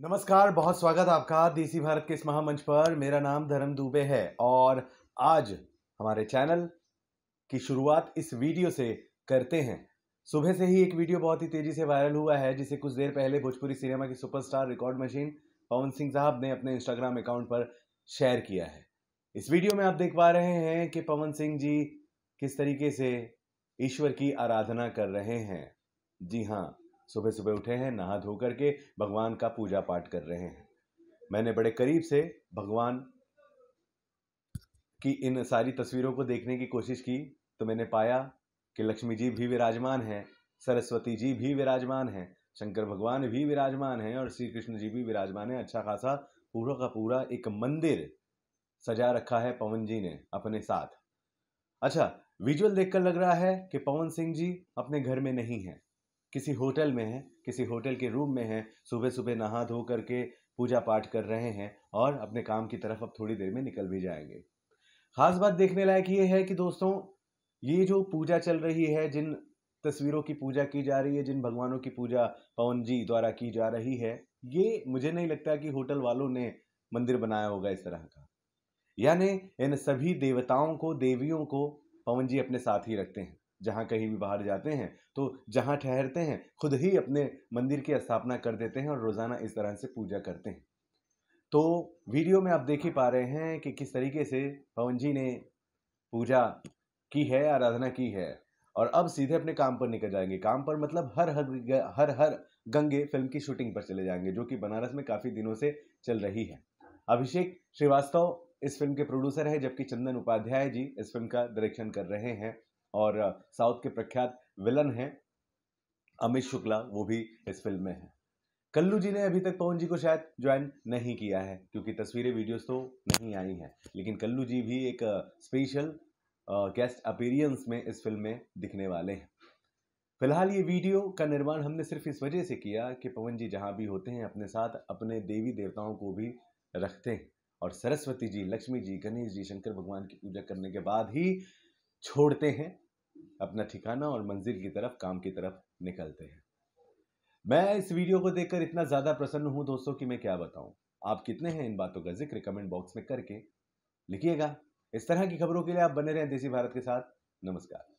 नमस्कार बहुत स्वागत आपका देसी भारत के इस महामंच पर मेरा नाम धर्म दुबे है और आज हमारे चैनल की शुरुआत इस वीडियो से करते हैं सुबह से ही एक वीडियो बहुत ही तेज़ी से वायरल हुआ है जिसे कुछ देर पहले भोजपुरी सिनेमा की superstar record machine Pawan Singh साहब ने अपने इंस्टाग्राम अकाउंट पर शेयर किया है इस वीडियो में आप देख पा रहे हैं कि पवन सिंह जी किस तरीके से ईश्वर की आराधना कर रहे हैं जी हाँ सुबह सुबह उठे हैं नहा धो करके भगवान का पूजा पाठ कर रहे हैं मैंने बड़े करीब से भगवान की इन सारी तस्वीरों को देखने की कोशिश की तो मैंने पाया कि लक्ष्मी जी भी विराजमान हैं सरस्वती जी भी विराजमान हैं शंकर भगवान भी विराजमान हैं और श्री कृष्ण जी भी विराजमान हैं अच्छा खासा पूरा का पूरा एक मंदिर सजा रखा है पवन जी ने अपने साथ अच्छा विजुअल देखकर लग रहा है कि पवन सिंह जी अपने घर में नहीं हैं किसी होटल में हैं किसी होटल के रूम में हैं सुबह सुबह नहा धो करके पूजा पाठ कर रहे हैं और अपने काम की तरफ अब थोड़ी देर में निकल भी जाएंगे खास बात देखने लायक ये है कि दोस्तों ये जो पूजा चल रही है जिन तस्वीरों की पूजा की जा रही है जिन भगवानों की पूजा पवन जी द्वारा की जा रही है ये मुझे नहीं लगता कि होटल वालों ने मंदिर बनाया होगा इस तरह का यानी इन सभी देवताओं को देवियों को पवन जी अपने साथ ही रखते हैं जहाँ कहीं भी बाहर जाते हैं तो जहाँ ठहरते हैं खुद ही अपने मंदिर की स्थापना कर देते हैं और रोज़ाना इस तरह से पूजा करते हैं तो वीडियो में आप देख ही पा रहे हैं कि किस तरीके से पवन जी ने पूजा की है आराधना की है और अब सीधे अपने काम पर निकल जाएंगे काम पर मतलब हर हर हर हर गंगे फिल्म की शूटिंग पर चले जाएंगे जो कि बनारस में काफ़ी दिनों से चल रही है अभिषेक श्रीवास्तव इस फिल्म के प्रोड्यूसर हैं जबकि चंदन उपाध्याय जी इस फिल्म का डायरेक्शन कर रहे हैं और साउथ के प्रख्यात विलन हैं अमित शुक्ला वो भी इस फिल्म में है कल्लू जी ने अभी तक पवन जी को शायद ज्वाइन नहीं किया है क्योंकि तस्वीरें वीडियोस तो नहीं आई हैं लेकिन कल्लू जी भी एक स्पेशल गेस्ट अपीरियंस में इस फिल्म में दिखने वाले हैं फिलहाल ये वीडियो का निर्माण हमने सिर्फ इस वजह से किया कि पवन जी जहाँ भी होते हैं अपने साथ अपने देवी देवताओं को भी रखते हैं और सरस्वती जी लक्ष्मी जी गणेश जी शंकर भगवान की पूजा करने के बाद ही छोड़ते हैं अपना ठिकाना और मंजिल की तरफ काम की तरफ निकलते हैं मैं इस वीडियो को देखकर इतना ज़्यादा प्रसन्न हूँ दोस्तों कि मैं क्या बताऊँ आप कितने हैं इन बातों का जिक्र कमेंट बॉक्स में करके लिखिएगा इस तरह की खबरों के लिए आप बने रहें देसी भारत के साथ नमस्कार